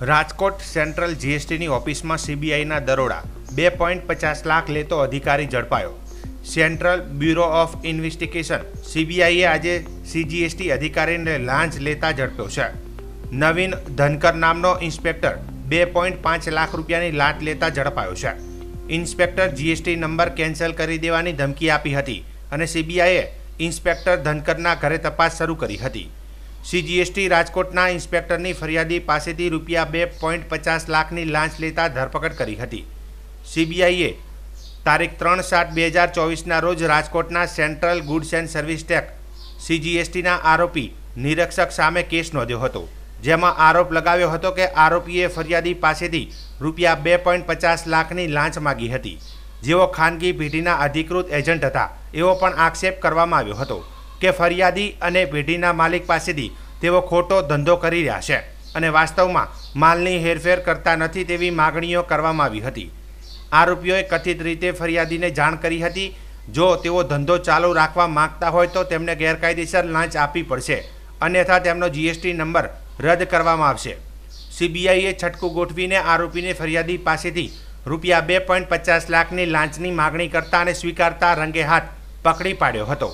Rajkot central જીએસટીની ઓફિસમાં સીબીઆઈના દરોડા બે પોઈન્ટ પચાસ લાખ લેતો અધિકારી ઝડપાયો સેન્ટ્રલ બ્યુરો ઓફ ઇન્વેસ્ટિગેશન સીબીઆઈએ આજે સીજીએસટી અધિકારીને લાંચ લેતા ઝડપ્યો છે નવીન ધનકર નામનો ઇન્સ્પેક્ટર બે પોઈન્ટ પાંચ લાખ રૂપિયાની લાંચ લેતા ઝડપાયો છે ઇન્સ્પેક્ટર જીએસટી નંબર કેન્સલ કરી દેવાની ધમકી આપી હતી અને સીબીઆઈએ ઇન્સ્પેક્ટર ધનકરના ઘરે તપાસ શરૂ કરી હતી સીજીએસટી રાજકોટના ઇન્સ્પેક્ટરની ફરિયાદી પાસેથી રૂપિયા બે પોઈન્ટ પચાસ લાખની લાંચ લેતા ધરપકડ કરી હતી સીબીઆઈએ તારીખ ત્રણ સાત બે હજાર ચોવીસના રોજ રાજકોટના central goods and service tax સીજીએસટીના આરોપી નિરીક્ષક સામે કેસ નોંધ્યો હતો જેમાં આરોપ લગાવ્યો હતો કે આરોપીએ ફરિયાદી પાસેથી રૂપિયા બે પોઈન્ટ પચાસ લાખની લાંચ માગી હતી જેઓ ખાનગી પેઢીના અધિકૃત એજન્ટ હતા એવો પણ આક્ષેપ કરવામાં આવ્યો હતો કે ફરિયાદી અને પેઢીના માલિક પાસેથી તેઓ ખોટો ધંધો કરી રહ્યા છે અને વાસ્તવમાં માલની હેરફેર કરતા નથી તેવી માગણીઓ કરવામાં આવી હતી આરોપીઓએ કથિત રીતે ફરિયાદીને જાણ કરી હતી જો તેઓ ધંધો ચાલુ રાખવા માગતા હોય તો તેમને ગેરકાયદેસર લાંચ આપવી પડશે અન્યથા તેમનો જીએસટી નંબર રદ કરવામાં આવશે સીબીઆઈએ છટકું ગોઠવીને આરોપીને ફરિયાદી પાસેથી રૂપિયા બે પોઈન્ટ પચાસ લાખની લાંચની માગણી કરતા અને સ્વીકારતા રંગે હાથ પકડી પાડ્યો હતો